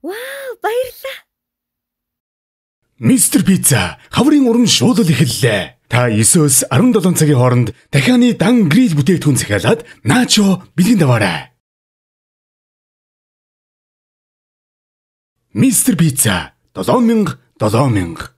Вау, баярлаа. Мистер Пицца хаврын уран шуулал эхэллээ. Та 9-өөс 17 цагийн хооронд дахианы дан грил бүтээгдэхүүн захиалаад наачо бэлгэн даваарай. Мистер Пицца 7000 7000